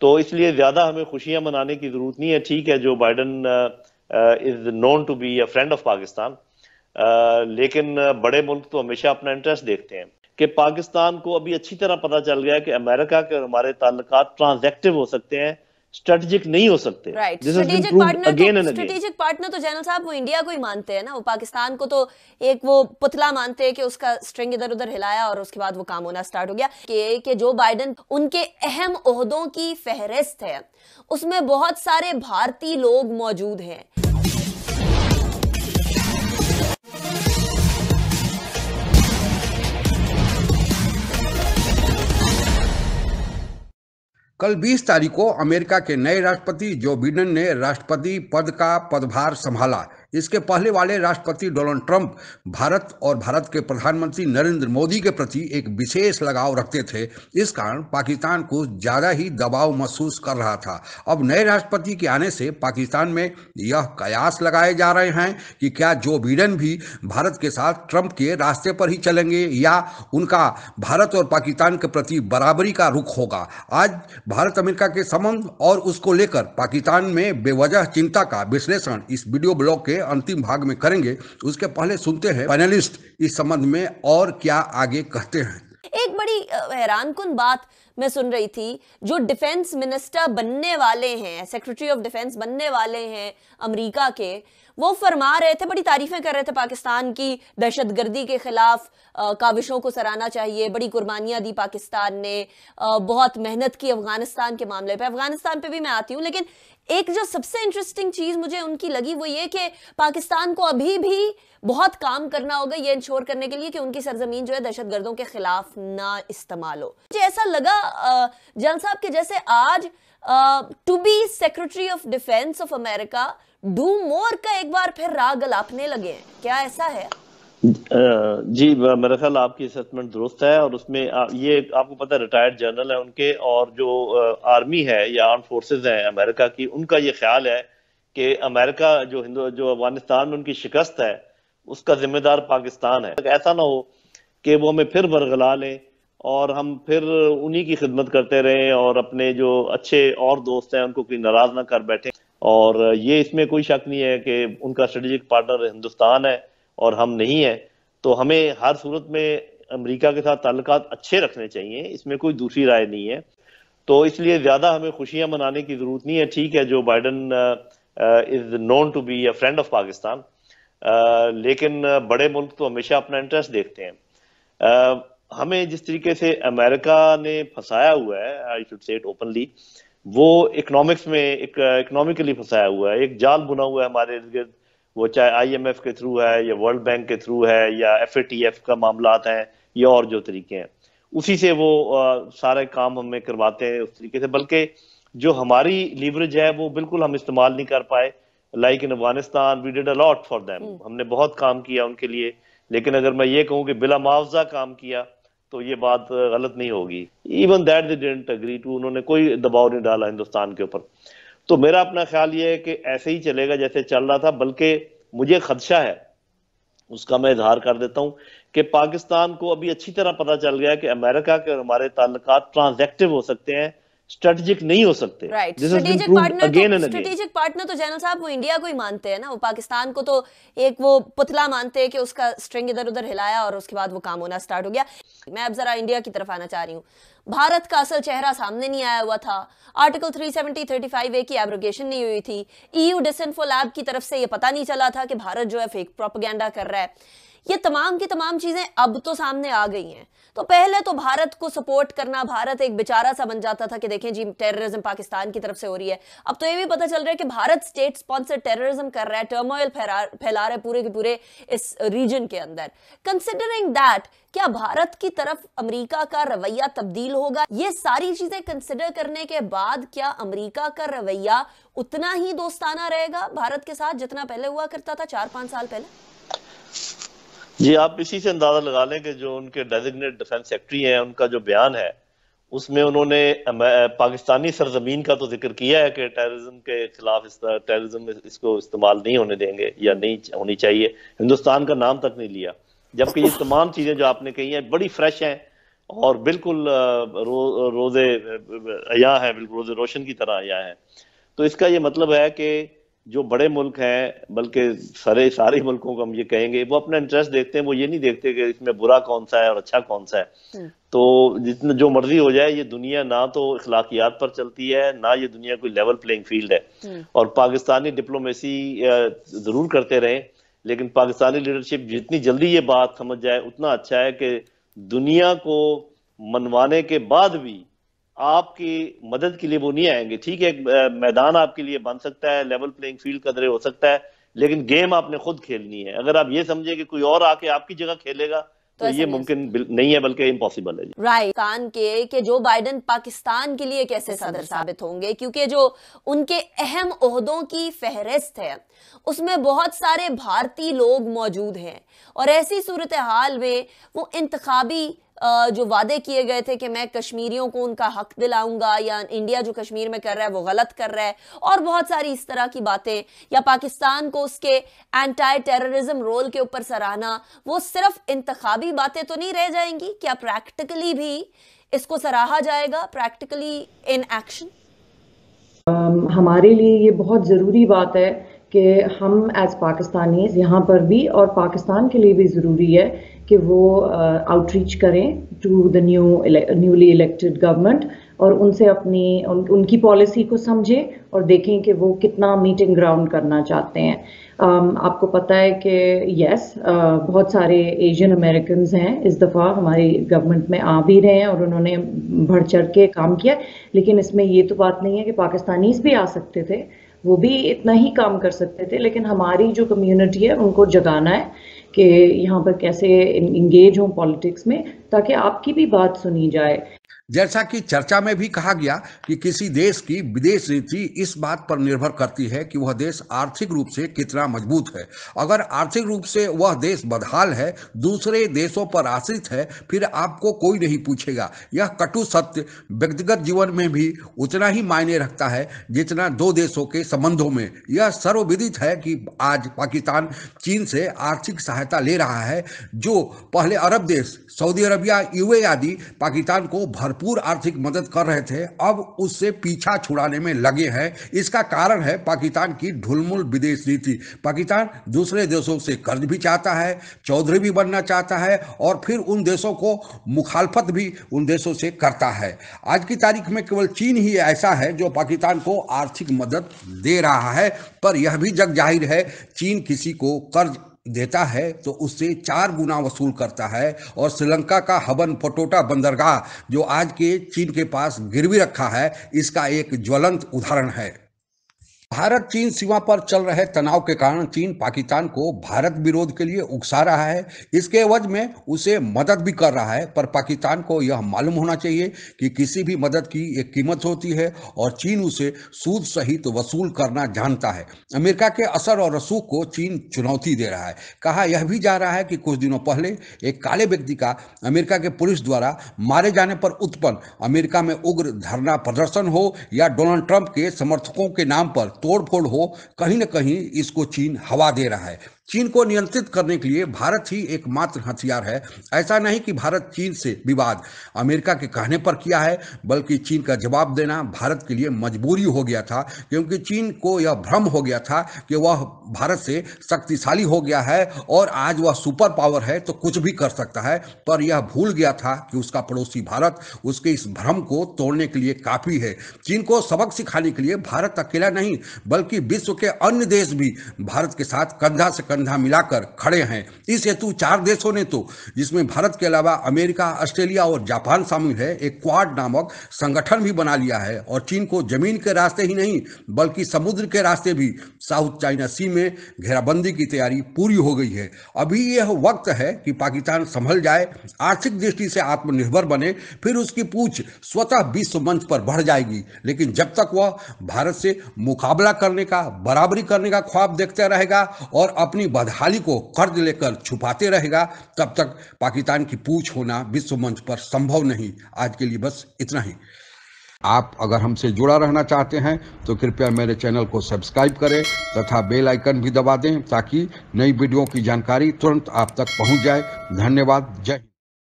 तो इसलिए ज़्यादा हमें खुशियां मनाने की ज़रूरत नहीं है ठीक है जो Biden is known to be a friend of Pakistan लेकिन बड़े मुल्क तो हमेशा अपना इंटरेस्ट देखते हैं कि पाकिस्तान को अभी अच्छी तरह पता चल गया कि अमेरिका के और हमारे ताल्लुक ट्रांजेक्टिव हो सकते हैं स्ट्रेटेजिक नहीं हो सकते स्ट्रेटेजिक पार्टनर तो, तो साहब वो इंडिया को ही मानते हैं ना वो पाकिस्तान को तो एक वो पुतला मानते हैं कि उसका स्ट्रिंग इधर उधर हिलाया और उसके बाद वो काम होना स्टार्ट हो गया कि कि जो बाइडन उनके अहम उहदों की फहरिस्त है उसमें बहुत सारे भारतीय लोग मौजूद हैं कल 20 तारीख को अमेरिका के नए राष्ट्रपति जो बिडेन ने राष्ट्रपति पद का पदभार संभाला इसके पहले वाले राष्ट्रपति डोनाल्ड ट्रंप भारत और भारत के प्रधानमंत्री नरेंद्र मोदी के प्रति एक विशेष लगाव रखते थे इस कारण पाकिस्तान को ज़्यादा ही दबाव महसूस कर रहा था अब नए राष्ट्रपति के आने से पाकिस्तान में यह कयास लगाए जा रहे हैं कि क्या जो बिडेन भी भारत के साथ ट्रंप के रास्ते पर ही चलेंगे या उनका भारत और पाकिस्तान के प्रति बराबरी का रुख होगा आज भारत अमेरिका के संबंध और उसको लेकर पाकिस्तान में बेवजह चिंता का विश्लेषण इस वीडियो ब्लॉग के अंतिम भाग में करेंगे उसके पहले सुनते हैं पैनलिस्ट इस संबंध में और क्या आगे कहते हैं एक बड़ी हैरान कन बात मैं सुन रही थी जो डिफेंस मिनिस्टर बनने वाले हैं सेक्रेटरी ऑफ डिफेंस बनने वाले हैं अमेरिका के वो फरमा रहे थे बड़ी तारीफें कर रहे थे पाकिस्तान की दहशतगर्दी के खिलाफ काविशों को सराहना चाहिए बड़ी कुर्बानियां दी पाकिस्तान ने आ, बहुत मेहनत की अफगानिस्तान के मामले पे अफगानिस्तान पे भी मैं आती हूँ लेकिन एक जो सबसे इंटरेस्टिंग चीज मुझे उनकी लगी वो ये कि पाकिस्तान को अभी भी बहुत काम करना होगा ये इंश्योर करने के लिए कि उनकी सरजमीन जो है दहशत गर्दों के खिलाफ ना इस्तेमाल हो मुझे ऐसा लगा जल साहब के जैसे आज to be secretary of defence of America do more का एक बार फिर राग गलापने लगे हैं क्या ऐसा है जी मेरा ख्याल आपकी असमेंट दुरुस्त है और उसमें आ, ये आपको पता है रिटायर्ड जनरल है उनके और जो आर्मी है या आर्म फोर्सेज हैं अमेरिका की उनका ये ख्याल है कि अमेरिका जो हिंदू जो अफगानिस्तान में उनकी शिकस्त है उसका जिम्मेदार पाकिस्तान है तो ऐसा ना हो कि वो हमें फिर बरगला लें और हम फिर उन्हीं की खिदमत करते रहें और अपने जो अच्छे और दोस्त हैं उनको कोई नाराज ना कर बैठे और ये इसमें कोई शक नहीं है कि उनका स्ट्रेटेजिक पार्टनर हिंदुस्तान है और हम नहीं है तो हमें हर सूरत में अमेरिका के साथ ताल्लुक अच्छे रखने चाहिए इसमें कोई दूसरी राय नहीं है तो इसलिए ज्यादा हमें खुशियां मनाने की जरूरत नहीं है ठीक है जो Biden is known to be a friend of Pakistan लेकिन बड़े मुल्क तो हमेशा अपना इंटरेस्ट देखते हैं uh, हमें जिस तरीके से अमेरिका ने फंसाया हुआ है I should say it openly वो इकोनॉमिक्स में एक इकोनॉमिकली फंसाया हुआ है एक जाल बुना हुआ है हमारे इर्द गिर्द वो चाहे आईएमएफ के थ्रू है या वर्ल्ड बैंक के थ्रू है या एफएटीएफ का मामला है या और जो तरीके हैं उसी से वो आ, सारे काम हमें करवाते हैं उस तरीके से बल्कि जो हमारी लीवरेज है वो बिल्कुल हम इस्तेमाल नहीं कर पाए like in Afghanistan we did a lot for them हमने बहुत काम किया उनके लिए लेकिन अगर मैं ये कहूँ कि बिला मुआवजा काम किया तो ये बात गलत नहीं होगी even that they didn't agree to उन्होंने कोई दबाव नहीं डाला हिंदुस्तान के ऊपर तो मेरा अपना ख्याल ये है कि ऐसे ही चलेगा जैसे चल रहा था बल्कि मुझे खदशा है उसका मैं इजहार कर देता हूं कि पाकिस्तान को अभी अच्छी तरह पता चल गया है कि अमेरिका के और हमारे ताल्लुक ट्रांजेक्टिव हो सकते हैं स्ट्रेटेजिक नहीं हो सकते स्ट्रेटेजिक पार्टनर तो जनरल तो साहब वो इंडिया को ही मानते हैं ना वो पाकिस्तान को तो एक वो पुतला मानते हैं कि उसका स्ट्रिंग इधर उधर हिलाया और उसके बाद वो काम होना स्टार्ट हो गया मैं अब जरा इंडिया की तरफ आना चाह रही हूँ भारत का असल चेहरा सामने नहीं आया हुआ था आर्टिकल 370 35 ए की एब्रोगेशन नहीं हुई थी ईयू डिसइंफो लैब की तरफ से ये पता नहीं चला था कि भारत जो है फेक प्रोपोगेंडा कर रहा है ये तमाम की तमाम चीजें अब तो सामने आ गई हैं तो पहले तो भारत को सपोर्ट करना भारत एक बेचारा सा बन जाता था कि देखें जी टेररिज्म पाकिस्तान की तरफ से हो रही है अब तो ये भी पता चल रहा है कि भारत स्टेट स्पॉन्सर टेररिज्म कर रहा है टर्मोइल फैला रहा है पूरे के पूरे इस रीजन के अंदर कंसिडरिंग दैट क्या भारत की तरफ अमरीका का रवैया तब्दील होगा ये सारी चीजें कंसिडर करने के बाद क्या अमरीका का रवैया उतना ही दोस्ताना रहेगा भारत के साथ जितना पहले हुआ करता था चार पांच साल पहले जी आप इसी से अंदाजा लगा लें कि जो उनके डेजिग्नेट डिफेंस सेक्रेटरी हैं उनका जो बयान है उसमें उन्होंने पाकिस्तानी सरजमीन का तो जिक्र किया है कि टेररिज्म के खिलाफ इस तरह टेररिज्म इसको इस्तेमाल नहीं होने देंगे या नहीं होनी चाहिए हिंदुस्तान का नाम तक नहीं लिया जबकि ये तमाम चीज़ें जो आपने कही हैं बड़ी फ्रेश हैं और बिल्कुल रो, रोज़े अया है बिल्कुल रोज़े रोशन की तरह अया है तो इसका ये मतलब है कि जो बड़े मुल्क हैं बल्कि सारे सारे मुल्कों को हम ये कहेंगे वो अपना इंटरेस्ट देखते हैं वो ये नहीं देखते कि इसमें बुरा कौन सा है और अच्छा कौन सा है हम्म। तो जितना जो मर्जी हो जाए ये दुनिया ना तो अखलाकियात पर चलती है ना ये दुनिया कोई लेवल प्लेइंग फील्ड है हम्म। और पाकिस्तानी डिप्लोमेसी जरूर करते रहे लेकिन पाकिस्तानी लीडरशिप जितनी जल्दी ये बात समझ जाए उतना अच्छा है कि दुनिया को मनवाने के बाद भी आपकी मदद के लिए वो नहीं आएंगे ठीक है एक मैदान आपके लिए बन सकता है लेवल प्लेइंग फील्ड कदरे हो सकता है लेकिन गेम आपने खुद खेलनी है अगर आप ये समझे कि कोई और आके आपकी जगह खेलेगा तो, तो ये मुमकिन नहीं है बल्कि इम्पॉसिबल है राइट कान के कि जो बाइडन पाकिस्तान के लिए कैसे सदर साबित होंगे क्योंकि जो उनके अहम उहदों की फहरिस्त है उसमें बहुत सारे भारतीय लोग मौजूद हैं और ऐसी सूरत हाल में वो इंतखाबी जो वादे किए गए थे कि मैं कश्मीरियों को उनका हक दिलाऊंगा या इंडिया जो कश्मीर में कर रहा है वो गलत कर रहा है और बहुत सारी इस तरह की बातें या पाकिस्तान को उसके एंटी टेररिज्म रोल के ऊपर सराहना वो सिर्फ इंतबी बातें तो नहीं रह जाएंगी क्या प्रैक्टिकली भी इसको सराहा जाएगा प्रैक्टिकली इन एक्शन हमारे लिए ये बहुत ज़रूरी बात है कि हम एज पाकिस्तानी यहाँ पर भी और पाकिस्तान के लिए भी ज़रूरी है कि वो आउटरीच uh, करें to the new newly elected government और उनसे अपनी उन, उनकी पॉलिसी को समझें और देखें कि वो कितना मीटिंग ग्राउंड करना चाहते हैं um, आपको पता है कि यस yes, uh, बहुत सारे एशियन अमेरिकन हैं इस दफ़ा हमारी गवर्नमेंट में आ भी रहे हैं और उन्होंने बढ़ चढ़ के काम किया लेकिन इसमें ये तो बात नहीं है कि पाकिस्तानीज भी आ सकते थे वो भी इतना ही काम कर सकते थे लेकिन हमारी जो कम्युनिटी है उनको जगाना है कि यहाँ पर कैसे इंगेज हों पॉलिटिक्स में ताकि आपकी भी बात सुनी जाए जैसा कि चर्चा में भी कहा गया कि किसी देश की विदेश नीति इस बात पर निर्भर करती है कि वह देश आर्थिक रूप से कितना मजबूत है अगर आर्थिक रूप से वह देश बदहाल है दूसरे देशों पर आश्रित है फिर आपको कोई नहीं पूछेगा यह कटु सत्य व्यक्तिगत जीवन में भी उतना ही मायने रखता है जितना दो देशों के संबंधों में यह सर्वविदित है कि आज पाकिस्तान चीन से आर्थिक सहायता ले रहा है जो पहले अरब देश सऊदी अरबिया यूए आदि पाकिस्तान को भर भरपूर आर्थिक मदद कर रहे थे अब उससे पीछा छुड़ाने में लगे हैं इसका कारण है पाकिस्तान की ढुलमुल विदेश नीति पाकिस्तान दूसरे देशों से कर्ज भी चाहता है चौधरी भी बनना चाहता है और फिर उन देशों को मुखालफत भी उन देशों से करता है आज की तारीख में केवल चीन ही ऐसा है जो पाकिस्तान को आर्थिक मदद दे रहा है पर यह भी जग जाहिर है चीन किसी को कर्ज देता है तो उससे चार गुना वसूल करता है और श्रीलंका का हवन पटोटा बंदरगाह जो आज के चीन के पास गिरवी रखा है इसका एक ज्वलंत उदाहरण है भारत चीन सीमा पर चल रहे तनाव के कारण चीन पाकिस्तान को भारत विरोध के लिए उकसा रहा है इसके एवज में उसे मदद भी कर रहा है पर पाकिस्तान को यह मालूम होना चाहिए कि किसी भी मदद की एक कीमत होती है और चीन उसे सूद सहित वसूल करना जानता है अमेरिका के असर और रसूख को चीन चुनौती दे रहा है कहा यह भी जा रहा है कि कुछ दिनों पहले एक काले व्यक्ति का अमेरिका के पुलिस द्वारा मारे जाने पर उत्पन्न अमेरिका में उग्र धरना प्रदर्शन हो या डोनाल्ड ट्रंप के समर्थकों के नाम पर तोड़फोड़ हो कहीं ना कहीं इसको चीन हवा दे रहा है चीन को नियंत्रित करने के लिए भारत ही एकमात्र हथियार है ऐसा नहीं कि भारत चीन से विवाद अमेरिका के कहने पर किया है बल्कि चीन का जवाब देना भारत के लिए मजबूरी हो गया था क्योंकि चीन को यह भ्रम हो गया था कि वह भारत से शक्तिशाली हो गया है और आज वह सुपर पावर है तो कुछ भी कर सकता है पर यह भूल गया था कि उसका पड़ोसी भारत उसके इस भ्रम को तोड़ने के लिए काफ़ी है चीन को सबक सिखाने के लिए भारत अकेला नहीं बल्कि विश्व के अन्य देश भी भारत के साथ कंधा से कंधा कंधा मिलाकर खड़े हैं इस हेतु चार देशों ने तो जिसमें भारत के अलावा अमेरिका ऑस्ट्रेलिया और जापान शामिल है एक क्वाड नामक संगठन भी बना लिया है और चीन को जमीन के रास्ते ही नहीं बल्कि समुद्र के रास्ते भी साउथ चाइना सी में घेराबंदी की तैयारी पूरी हो गई है अभी यह वक्त है कि पाकिस्तान संभल जाए आर्थिक दृष्टि से आत्मनिर्भर बने फिर उसकी पूछ स्वतः विश्व मंच पर बढ़ जाएगी लेकिन जब तक वह भारत से मुकाबला करने का बराबरी करने का ख्वाब देखते रहेगा और अपनी अपनी बदहाली को कर्ज लेकर छुपाते रहेगा तब तक पाकिस्तान की पूछ होना विश्व मंच पर संभव नहीं आज के लिए बस इतना ही आप अगर हमसे जुड़ा रहना चाहते हैं तो कृपया मेरे चैनल को सब्सक्राइब करें तथा बेल आइकन भी दबा दें ताकि नई वीडियो की जानकारी तुरंत आप तक पहुंच जाए धन्यवाद जय